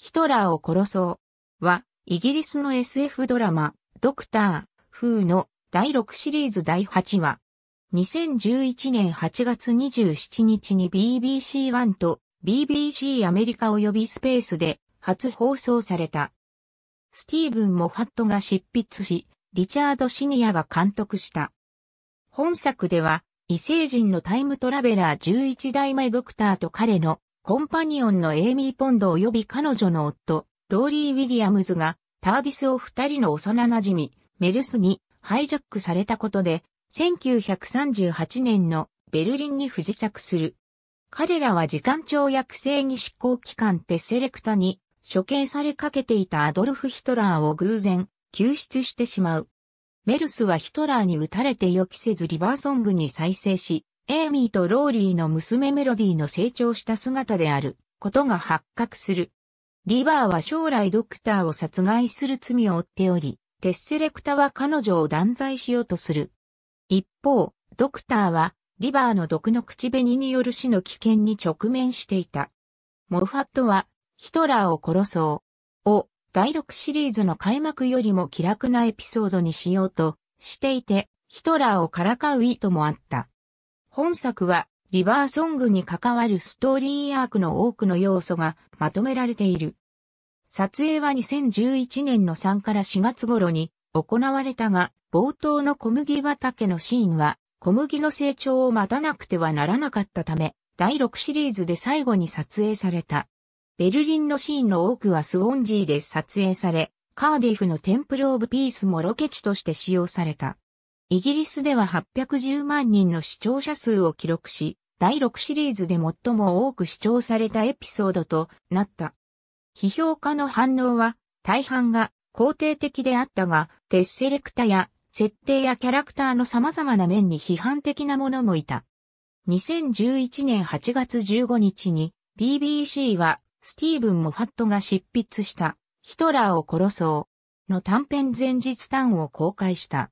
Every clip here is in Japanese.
ヒトラーを殺そう。は、イギリスの SF ドラマ、ドクター、風の第6シリーズ第8話。2011年8月27日に BBC1 と BBC アメリカ及びスペースで初放送された。スティーブン・モファットが執筆し、リチャード・シニアが監督した。本作では、異星人のタイムトラベラー11代目ドクターと彼のコンパニオンのエイミー・ポンド及び彼女の夫、ローリー・ウィリアムズが、タービスを二人の幼馴染み、メルスにハイジャックされたことで、1938年のベルリンに不時着する。彼らは時間長薬制に執行機関テセレクタに処刑されかけていたアドルフ・ヒトラーを偶然救出してしまう。メルスはヒトラーに撃たれて予期せずリバーソングに再生し、エイミーとローリーの娘メロディーの成長した姿であることが発覚する。リバーは将来ドクターを殺害する罪を負っており、テッセレクタは彼女を断罪しようとする。一方、ドクターはリバーの毒の口紅による死の危険に直面していた。モファットはヒトラーを殺そう。を第6シリーズの開幕よりも気楽なエピソードにしようとしていて、ヒトラーをからかう意図もあった。本作は、リバーソングに関わるストーリーアークの多くの要素がまとめられている。撮影は2011年の3から4月頃に行われたが、冒頭の小麦畑のシーンは、小麦の成長を待たなくてはならなかったため、第6シリーズで最後に撮影された。ベルリンのシーンの多くはスウォンジーで撮影され、カーディフのテンプル・オブ・ピースもロケ地として使用された。イギリスでは810万人の視聴者数を記録し、第6シリーズで最も多く視聴されたエピソードとなった。批評家の反応は、大半が肯定的であったが、テッセレクタや設定やキャラクターの様々な面に批判的なものもいた。2011年8月15日に BBC はスティーブン・モファットが執筆したヒトラーを殺そうの短編前日短を公開した。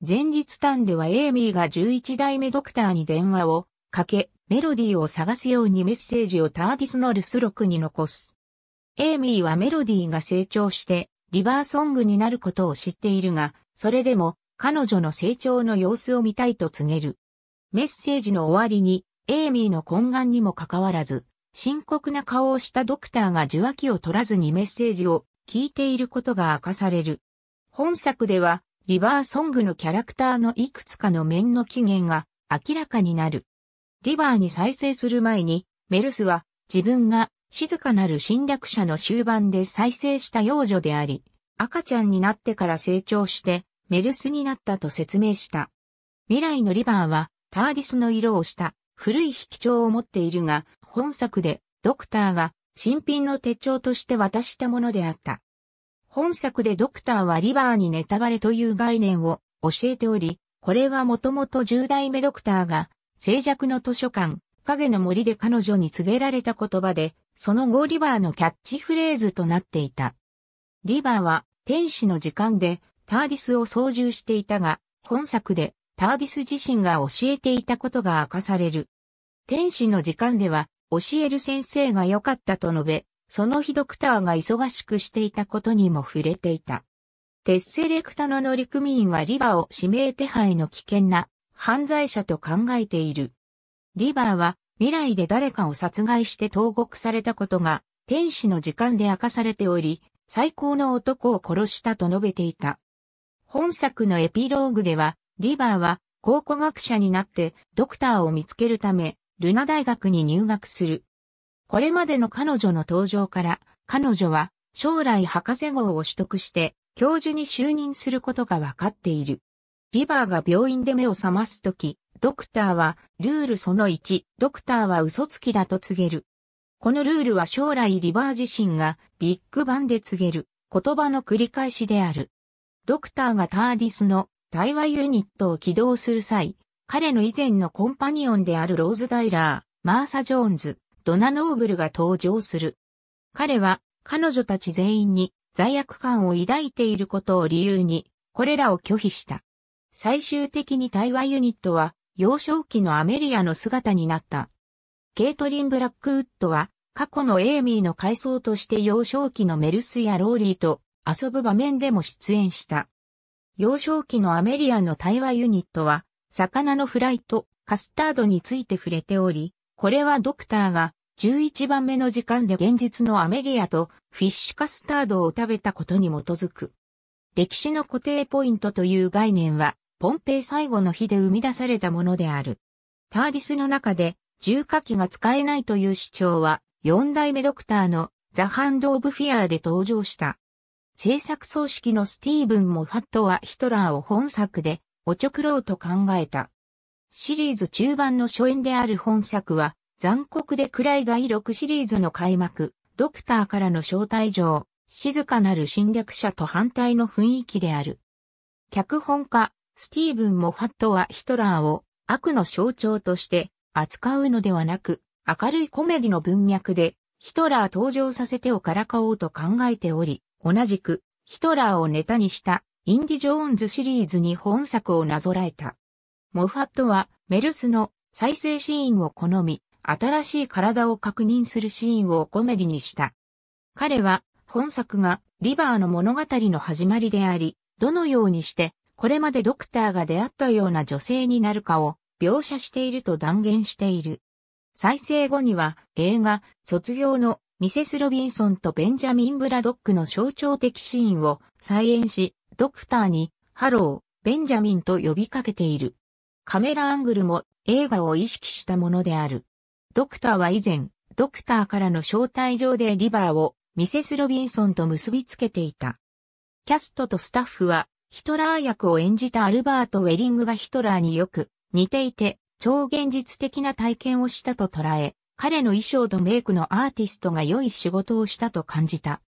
前日単ではエイミーが11代目ドクターに電話をかけ、メロディーを探すようにメッセージをターディスの留守録に残す。エイミーはメロディーが成長してリバーソングになることを知っているが、それでも彼女の成長の様子を見たいと告げる。メッセージの終わりに、エイミーの懇願にもかかわらず、深刻な顔をしたドクターが受話器を取らずにメッセージを聞いていることが明かされる。本作では、リバーソングのキャラクターのいくつかの面の起源が明らかになる。リバーに再生する前に、メルスは自分が静かなる侵略者の終盤で再生した幼女であり、赤ちゃんになってから成長してメルスになったと説明した。未来のリバーはターディスの色をした古い引き帳を持っているが、本作でドクターが新品の手帳として渡したものであった。本作でドクターはリバーにネタバレという概念を教えており、これはもともと10代目ドクターが静寂の図書館、影の森で彼女に告げられた言葉で、その後リバーのキャッチフレーズとなっていた。リバーは天使の時間でターディスを操縦していたが、本作でターディス自身が教えていたことが明かされる。天使の時間では教える先生が良かったと述べ、その日ドクターが忙しくしていたことにも触れていた。鉄セレクタの乗組員はリバーを指名手配の危険な犯罪者と考えている。リバーは未来で誰かを殺害して投獄されたことが天使の時間で明かされており、最高の男を殺したと述べていた。本作のエピローグでは、リバーは考古学者になってドクターを見つけるため、ルナ大学に入学する。これまでの彼女の登場から、彼女は将来博士号を取得して教授に就任することが分かっている。リバーが病院で目を覚ますとき、ドクターは、ルールその1、ドクターは嘘つきだと告げる。このルールは将来リバー自身がビッグバンで告げる言葉の繰り返しである。ドクターがターディスの対話ユニットを起動する際、彼の以前のコンパニオンであるローズ・ダイラー、マーサ・ジョーンズ、ドナノーブルが登場する。彼は彼女たち全員に罪悪感を抱いていることを理由に、これらを拒否した。最終的に対話ユニットは幼少期のアメリアの姿になった。ケイトリン・ブラックウッドは過去のエイミーの回想として幼少期のメルスやローリーと遊ぶ場面でも出演した。幼少期のアメリアの対話ユニットは魚のフライとカスタードについて触れており、これはドクターが11番目の時間で現実のアメリアとフィッシュカスタードを食べたことに基づく。歴史の固定ポイントという概念は、ポンペイ最後の日で生み出されたものである。ターディスの中で、重火器が使えないという主張は、4代目ドクターのザ・ハンド・オブ・フィアーで登場した。制作葬式のスティーブン・モファットはヒトラーを本作で、おちょくろうと考えた。シリーズ中盤の初演である本作は、残酷で暗い第6シリーズの開幕、ドクターからの招待状、静かなる侵略者と反対の雰囲気である。脚本家、スティーブン・モファットはヒトラーを悪の象徴として扱うのではなく、明るいコメディの文脈でヒトラー登場させてをからかおうと考えており、同じくヒトラーをネタにしたインディ・ジョーンズシリーズに本作をなぞらえた。モファットはメルスの再生シーンを好み、新しい体を確認するシーンをコメディにした。彼は本作がリバーの物語の始まりであり、どのようにしてこれまでドクターが出会ったような女性になるかを描写していると断言している。再生後には映画卒業のミセス・ロビンソンとベンジャミン・ブラドックの象徴的シーンを再演し、ドクターにハロー、ベンジャミンと呼びかけている。カメラアングルも映画を意識したものである。ドクターは以前、ドクターからの招待状でリバーをミセス・ロビンソンと結びつけていた。キャストとスタッフは、ヒトラー役を演じたアルバート・ウェリングがヒトラーによく似ていて、超現実的な体験をしたと捉え、彼の衣装とメイクのアーティストが良い仕事をしたと感じた。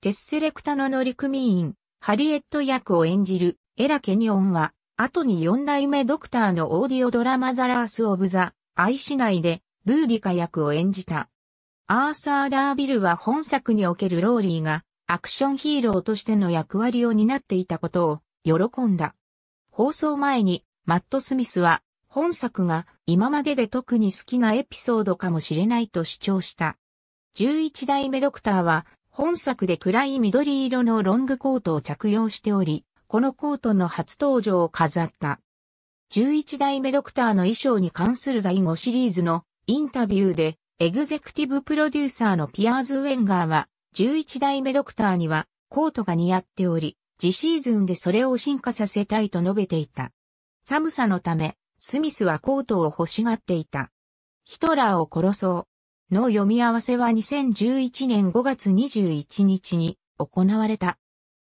テスセレクタの乗組員、ハリエット役を演じるエラ・ケニオンは、後に4代目ドクターのオーディオドラマザラース・オブザ・アイ市内でブーリカ役を演じた。アーサー・ダービルは本作におけるローリーがアクションヒーローとしての役割を担っていたことを喜んだ。放送前にマット・スミスは本作が今までで特に好きなエピソードかもしれないと主張した。11代目ドクターは本作で暗い緑色のロングコートを着用しており、このコートの初登場を飾った。11代目ドクターの衣装に関する第5シリーズのインタビューで、エグゼクティブプロデューサーのピアーズ・ウェンガーは、11代目ドクターには、コートが似合っており、次シーズンでそれを進化させたいと述べていた。寒さのため、スミスはコートを欲しがっていた。ヒトラーを殺そう。の読み合わせは2011年5月21日に行われた。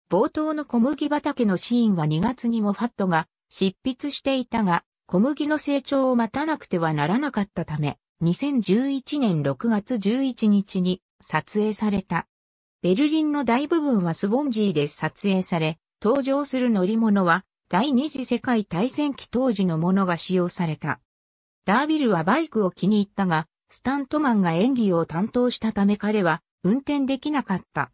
冒頭の小麦畑のシーンは2月にもファットが執筆していたが、小麦の成長を待たなくてはならなかったため、2011年6月11日に撮影された。ベルリンの大部分はスボンジーで撮影され、登場する乗り物は第二次世界大戦期当時のものが使用された。ダービルはバイクを気に入ったが、スタントマンが演技を担当したため彼は運転できなかった。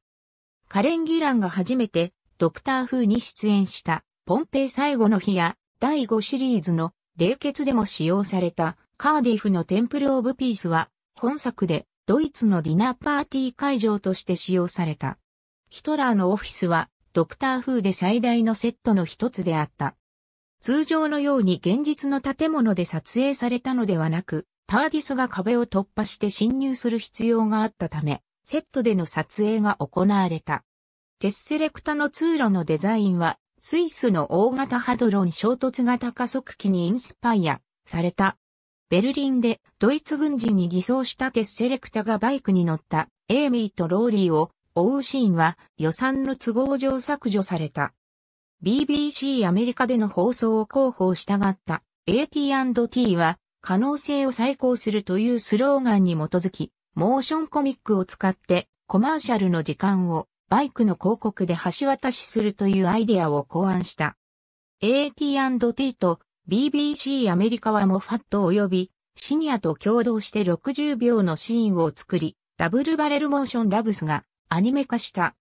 カレン・ギランが初めてドクター風に出演したポンペイ最後の日や第5シリーズの冷血でも使用されたカーディフのテンプル・オブ・ピースは本作でドイツのディナーパーティー会場として使用された。ヒトラーのオフィスはドクター風で最大のセットの一つであった。通常のように現実の建物で撮影されたのではなく、ターディスが壁を突破して侵入する必要があったため、セットでの撮影が行われた。テスセレクタの通路のデザインはスイスの大型ハドロン衝突型加速機にインスパイアされた。ベルリンでドイツ軍人に偽装したテスセレクタがバイクに乗ったエイミーとローリーを追うシーンは予算の都合上削除された。BBC アメリカでの放送を広報したがった AT&T は可能性を再考するというスローガンに基づき、モーションコミックを使ってコマーシャルの時間をバイクの広告で橋渡しするというアイデアを考案した。AT&T と BBC アメリカはモファット及びシニアと共同して60秒のシーンを作り、ダブルバレルモーションラブスがアニメ化した。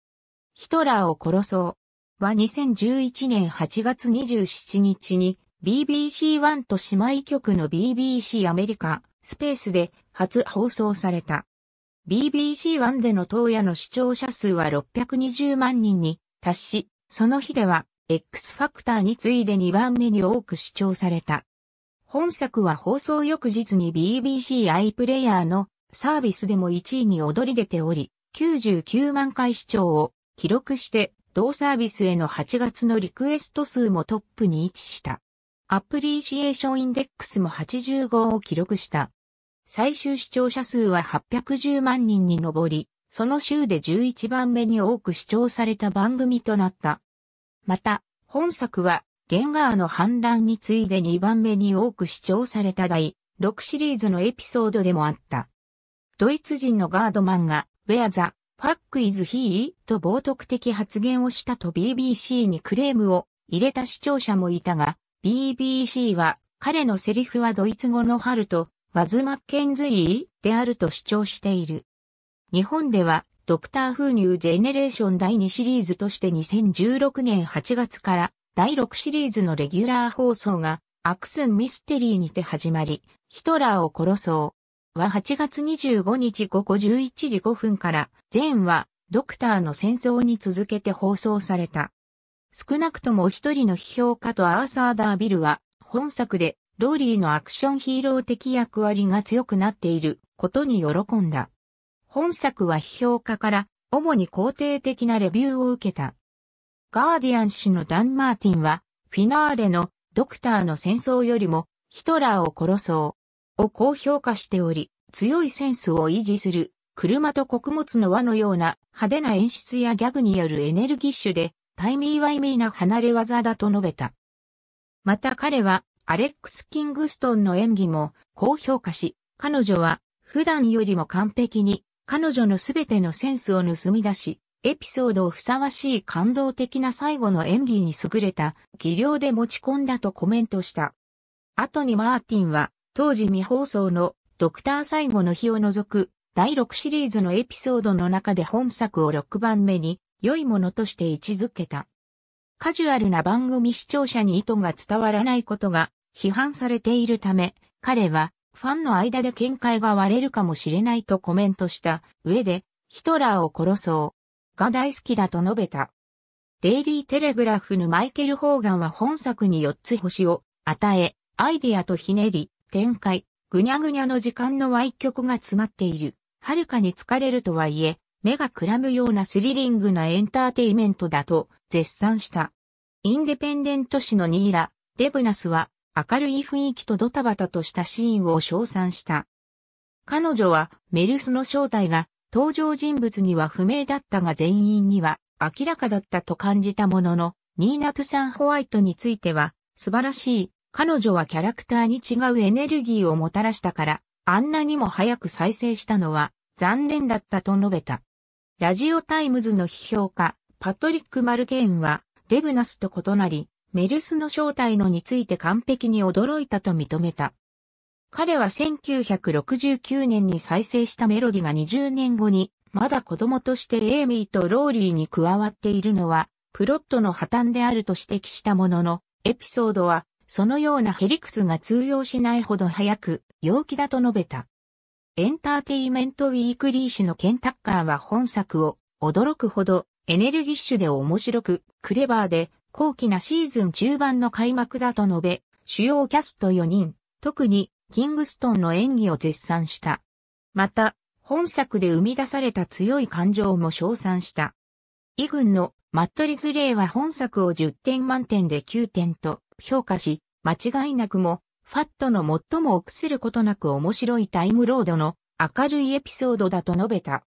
ヒトラーを殺そう。は2011年8月27日に BBC1 と姉妹局の BBC アメリカスペースで初放送された。BBC1 での当夜の視聴者数は620万人に達し、その日では X ファクターに次いで2番目に多く視聴された。本作は放送翌日に BBC iPlayer のサービスでも1位に躍り出ており、99万回視聴を記録して同サービスへの8月のリクエスト数もトップに位置した。アプリシエーションインデックスも85を記録した。最終視聴者数は810万人に上り、その週で11番目に多く視聴された番組となった。また、本作は、ゲンガーの反乱に次いで2番目に多く視聴された第6シリーズのエピソードでもあった。ドイツ人のガードマンが、Where the fuck is he? と冒涜的発言をしたと BBC にクレームを入れた視聴者もいたが、BBC は彼のセリフはドイツ語の春とワズ・マッケンズイーであると主張している。日本では、ドクター・フー・ニュー・ジェネレーション第2シリーズとして2016年8月から第6シリーズのレギュラー放送がアクスン・ミステリーにて始まり、ヒトラーを殺そう。は8月25日午後11時5分から、全話、ドクターの戦争に続けて放送された。少なくとも一人の批評家とアーサー・ダービルは、本作でローリーのアクションヒーロー的役割が強くなっていることに喜んだ。本作は批評家から主に肯定的なレビューを受けた。ガーディアン氏のダン・マーティンは、フィナーレのドクターの戦争よりもヒトラーを殺そう。を高評価しており、強いセンスを維持する、車と穀物の輪のような派手な演出やギャグによるエネルギッシュで、タイミーワイミーな離れ技だと述べた。また彼は、アレックス・キングストンの演技も高評価し、彼女は普段よりも完璧に彼女のすべてのセンスを盗み出し、エピソードをふさわしい感動的な最後の演技に優れた技量で持ち込んだとコメントした。後にマーティンは当時未放送のドクター最後の日を除く第6シリーズのエピソードの中で本作を6番目に良いものとして位置づけた。カジュアルな番組視聴者に意図が伝わらないことが批判されているため、彼はファンの間で見解が割れるかもしれないとコメントした上で、ヒトラーを殺そう。が大好きだと述べた。デイリーテレグラフのマイケル・ホーガンは本作に4つ星を与え、アイデアとひねり、展開、ぐにゃぐにゃの時間の歪曲が詰まっている。はるかに疲れるとはいえ、目がくらむようなスリリングなエンターテイメントだと絶賛した。インデペンデント誌のニーラ・デブナスは明るい雰囲気とドタバタとしたシーンを称賛した。彼女はメルスの正体が登場人物には不明だったが全員には明らかだったと感じたものの、ニーナ・トゥサン・ホワイトについては素晴らしい。彼女はキャラクターに違うエネルギーをもたらしたから、あんなにも早く再生したのは残念だったと述べた。ラジオタイムズの批評家、パトリック・マルケーンは、デブナスと異なり、メルスの正体のについて完璧に驚いたと認めた。彼は1969年に再生したメロディが20年後に、まだ子供としてエイミーとローリーに加わっているのは、プロットの破綻であると指摘したものの、エピソードは、そのようなヘリクスが通用しないほど早く、陽気だと述べた。エンターテイメントウィークリー誌のケンタッカーは本作を、驚くほど、エネルギッシュで面白く、クレバーで、高貴なシーズン中盤の開幕だと述べ、主要キャスト4人、特にキングストンの演技を絶賛した。また、本作で生み出された強い感情も称賛した。イグンのマットリズレイは本作を10点満点で9点と評価し、間違いなくも、ファットの最も臆することなく面白いタイムロードの明るいエピソードだと述べた。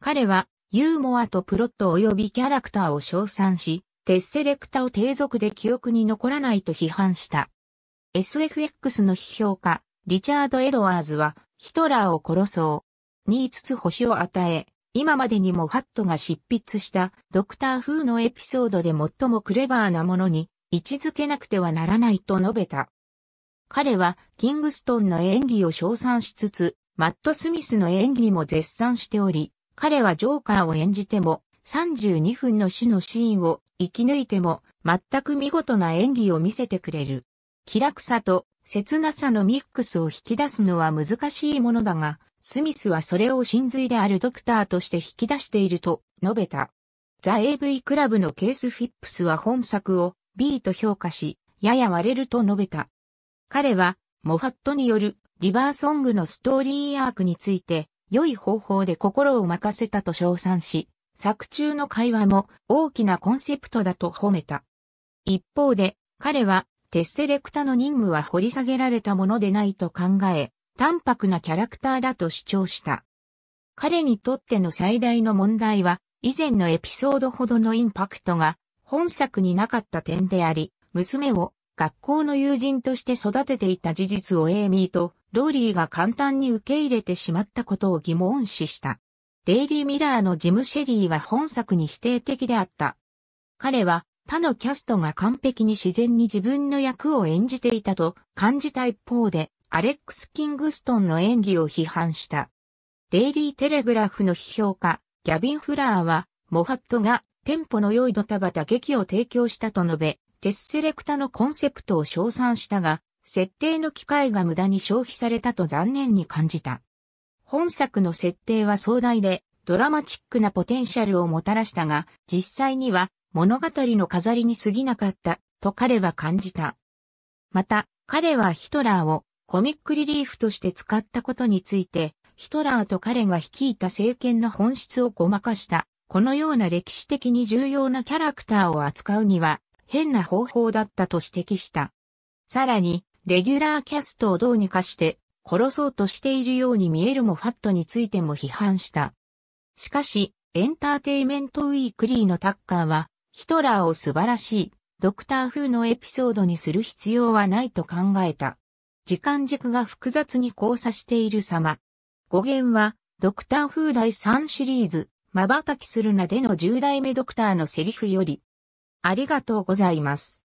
彼は、ユーモアとプロット及びキャラクターを称賛し、テッセレクタを低俗で記憶に残らないと批判した。SFX の批評家、リチャード・エドワーズは、ヒトラーを殺そう。に5つ星を与え、今までにもハットが執筆したドクター風のエピソードで最もクレバーなものに位置づけなくてはならないと述べた。彼はキングストンの演技を称賛しつつ、マット・スミスの演技も絶賛しており、彼はジョーカーを演じても32分の死のシーンを生き抜いても全く見事な演技を見せてくれる。気楽さと切なさのミックスを引き出すのは難しいものだが、スミスはそれを真髄であるドクターとして引き出していると述べた。ザ・ AV クラブのケース・フィップスは本作を B と評価し、やや割れると述べた。彼は、モファットによるリバーソングのストーリーアークについて、良い方法で心を任せたと称賛し、作中の会話も大きなコンセプトだと褒めた。一方で、彼は、テッセレクタの任務は掘り下げられたものでないと考え、淡白なキャラクターだと主張した。彼にとっての最大の問題は、以前のエピソードほどのインパクトが本作になかった点であり、娘を学校の友人として育てていた事実をエイミーとローリーが簡単に受け入れてしまったことを疑問視した。デイリー・ミラーのジム・シェリーは本作に否定的であった。彼は他のキャストが完璧に自然に自分の役を演じていたと感じた一方で、アレックス・キングストンの演技を批判した。デイリー・テレグラフの批評家、ギャビン・フラーは、モハットがテンポの良いドタバタ劇を提供したと述べ、テスセレクタのコンセプトを称賛したが、設定の機会が無駄に消費されたと残念に感じた。本作の設定は壮大で、ドラマチックなポテンシャルをもたらしたが、実際には物語の飾りに過ぎなかった、と彼は感じた。また、彼はヒトラーをコミックリリーフとして使ったことについて、ヒトラーと彼が率いた政権の本質をごまかした、このような歴史的に重要なキャラクターを扱うには、変な方法だったと指摘した。さらに、レギュラーキャストをどうにかして、殺そうとしているように見えるもファットについても批判した。しかし、エンターテイメントウィークリーのタッカーは、ヒトラーを素晴らしい、ドクター風のエピソードにする必要はないと考えた。時間軸が複雑に交差している様。語源は、ドクター風第3シリーズ、瞬きするなでの10代目ドクターのセリフより、ありがとうございます。